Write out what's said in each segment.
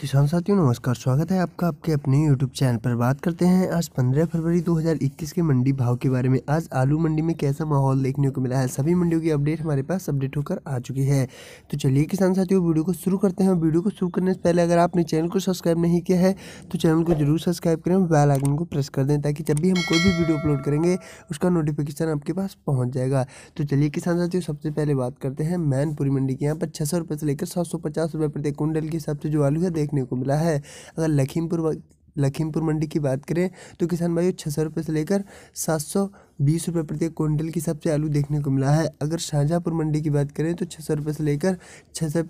किसान साथियों नमस्कार स्वागत है आपका आपके अपने YouTube चैनल पर बात करते हैं आज 15 फरवरी 2021 के मंडी भाव के बारे में आज आलू मंडी में कैसा माहौल देखने को मिला है सभी मंडियों की अपडेट हमारे पास अपडेट होकर आ चुकी है तो चलिए किसान साथियों वीडियो को शुरू करते हैं वीडियो को शुरू करने से पहले अगर आपने चैनल को सब्सक्राइब नहीं किया है तो चैनल को जरूर सब्सक्राइब करें बैल आइकन को प्रेस कर दें ताकि जब भी हम कोई भी वीडियो अपलोड करेंगे उसका नोटिफिकेशन आपके पास पहुँच जाएगा तो चलिए किसान साथियों सबसे पहले बात करते हैं मैनपुरी मंडी के यहाँ पर छः से लेकर सात सौ प्रति क्विंटल के हिसाब से जो आलू है देखने को मिला है अगर लखीमपुर लखीमपुर मंडी की बात करें तो किसान भाइयों छः सौ रुपये से लेकर सात सौ बीस रुपये प्रति क्विंटल के हिसाब से आलू देखने को मिला है अगर शाहजहाँपुर मंडी की बात करें तो छः सौ रुपये से लेकर छः सौ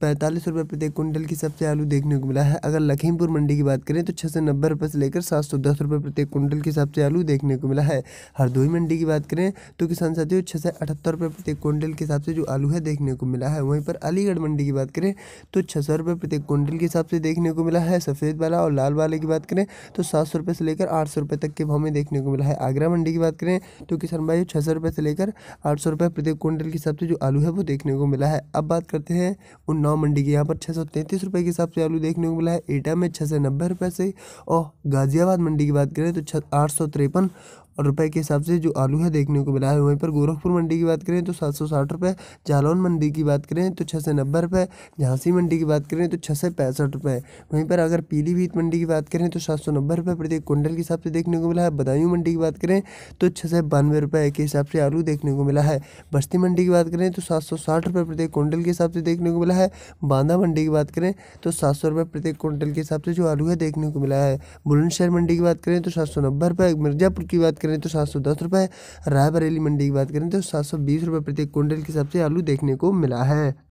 पैंतालीस रुपये प्रति क्विंटल की सबसे आलू देखने को मिला है अगर लखीमपुर मंडी की बात करें तो छः सौ नब्बे रुपये से लेकर सात सौ दस रुपये प्रति क्विंटल की सबसे आलू देखने को मिला है हरदोई मंडी की बात करें तो किसान साथियों छः सौ अठहत्तर रुपये प्रति क्विंटल के हिसाब से जो आलू है देखने को मिला है वहीं पर अलीगढ़ मंडी की बात करें तो छः सौ रुपये प्रति क्विंटल के हिसाब से देखने को मिला है सफ़ेद वाला और लाल वाले की बात करें तो सात सौ रुपये से लेकर आठ सौ रुपये तक के भाव में देखने को मिला है आगरा मंडी की बात करें तो किसान भाई छः सौ रुपये से लेकर आठ सौ रुपये प्रति क्विंटल के हिसाब से जो आलू है वो देखने को मिला है अब बात करते हैं उन नौ मंडी के यहाँ पर छः सौ तैंतीस रुपये के हिसाब से आलू देखने को मिला है एटा में छः सौ नब्बे रुपये से और गाज़ियाबाद मंडी की बात करें तो छः आठ सौ तिरपन और रुपए के हिसाब से जो आलू है देखने को मिला है वहीं पर गोरखपुर मंडी की बात करें तो सात सौ साठ रुपये जालौन मंडी की बात करें तो छः सौ नब्बे रुपये झांसी मंडी की बात करें तो छः सौ पैंसठ रुपये वहीं पर अगर पीलीभीत मंडी की बात करें तो सात सौ नब्बे रुपये प्रत्येक क्विंटल के हिसाब से देखने को मिला है बदायूं मंडी की बात करें तो छः सौ बानवे रुपये के हिसाब से आलू देखने को मिला है बस्ती मंडी की बात करें तो सात सौ साठ रुपये प्रत्येक क्विंटल के हिसाब से देखने को मिला है बांदा मंडी की बात करें तो सात सौ रुपये प्रत्येक क्विंटल के हिसाब से जो आलू है देखने को मिला है बुलंदशहर मंडी की बात करें तो सात सौ नब्बे रुपये मिर्जापुर की बात करें करें तो सात सौ दस रुपए रायबरेली मंडी की बात करें तो सात सौ बीस रुपए प्रति क्विंटल के हिसाब से आलू देखने को मिला है